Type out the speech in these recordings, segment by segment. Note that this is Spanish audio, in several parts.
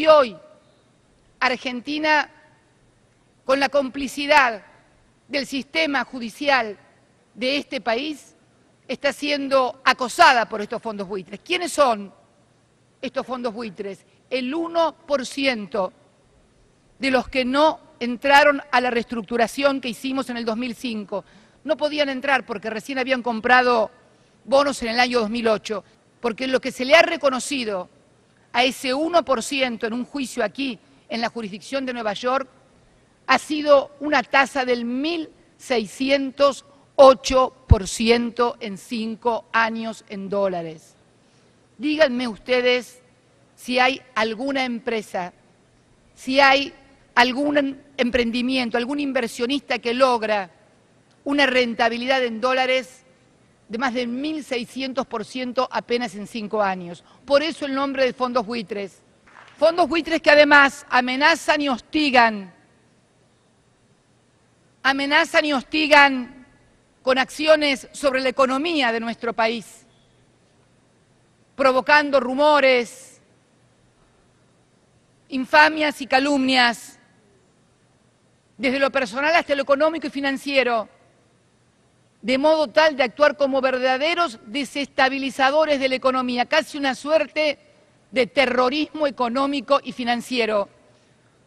Y hoy, Argentina, con la complicidad del sistema judicial de este país, está siendo acosada por estos fondos buitres. ¿Quiénes son estos fondos buitres? El 1% de los que no entraron a la reestructuración que hicimos en el 2005. No podían entrar porque recién habían comprado bonos en el año 2008, porque lo que se le ha reconocido a ese 1% en un juicio aquí, en la jurisdicción de Nueva York, ha sido una tasa del 1.608% en cinco años en dólares. Díganme ustedes si hay alguna empresa, si hay algún emprendimiento, algún inversionista que logra una rentabilidad en dólares de más del 1.600% apenas en cinco años. Por eso el nombre de fondos buitres. Fondos buitres que además amenazan y hostigan, amenazan y hostigan con acciones sobre la economía de nuestro país, provocando rumores, infamias y calumnias, desde lo personal hasta lo económico y financiero de modo tal de actuar como verdaderos desestabilizadores de la economía, casi una suerte de terrorismo económico y financiero,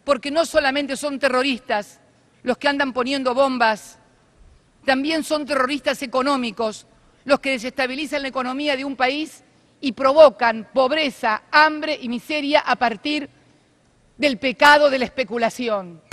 porque no solamente son terroristas los que andan poniendo bombas, también son terroristas económicos los que desestabilizan la economía de un país y provocan pobreza, hambre y miseria a partir del pecado de la especulación.